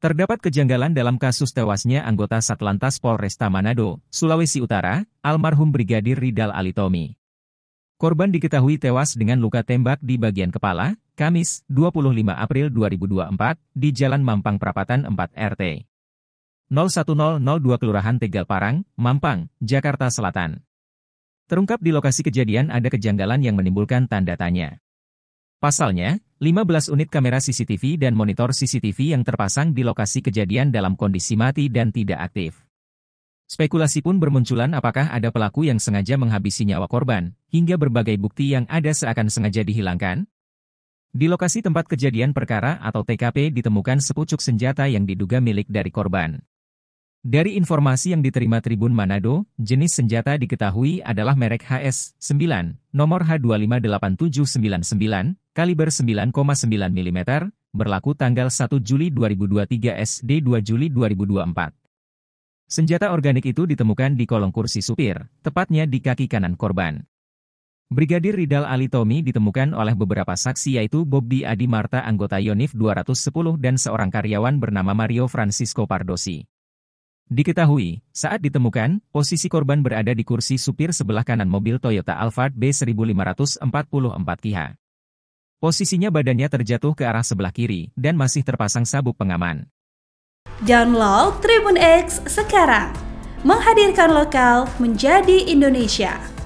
Terdapat kejanggalan dalam kasus tewasnya anggota Satlantas Polresta Manado, Sulawesi Utara, almarhum Brigadir Ridal Alitomi. Korban diketahui tewas dengan luka tembak di bagian kepala, Kamis, 25 April 2024, di Jalan Mampang Prapatan 4 RT. 01002 Kelurahan Tegal Parang, Mampang, Jakarta Selatan. Terungkap di lokasi kejadian ada kejanggalan yang menimbulkan tanda tanya. Pasalnya, 15 unit kamera CCTV dan monitor CCTV yang terpasang di lokasi kejadian dalam kondisi mati dan tidak aktif. Spekulasi pun bermunculan apakah ada pelaku yang sengaja menghabisi nyawa korban, hingga berbagai bukti yang ada seakan sengaja dihilangkan? Di lokasi tempat kejadian perkara atau TKP ditemukan sepucuk senjata yang diduga milik dari korban. Dari informasi yang diterima Tribun Manado, jenis senjata diketahui adalah merek HS-9, nomor H258799, kaliber 9,9 mm, berlaku tanggal 1 Juli 2023 SD 2 Juli 2024. Senjata organik itu ditemukan di kolong kursi supir, tepatnya di kaki kanan korban. Brigadir Ridal Ali Tommy ditemukan oleh beberapa saksi yaitu Bobby Adi Marta anggota Yonif 210 dan seorang karyawan bernama Mario Francisco Pardosi. Diketahui, saat ditemukan, posisi korban berada di kursi supir sebelah kanan mobil Toyota Alphard B1544 Kia. Posisinya badannya terjatuh ke arah sebelah kiri dan masih terpasang sabuk pengaman. Download Tribun X sekarang, menghadirkan lokal menjadi Indonesia.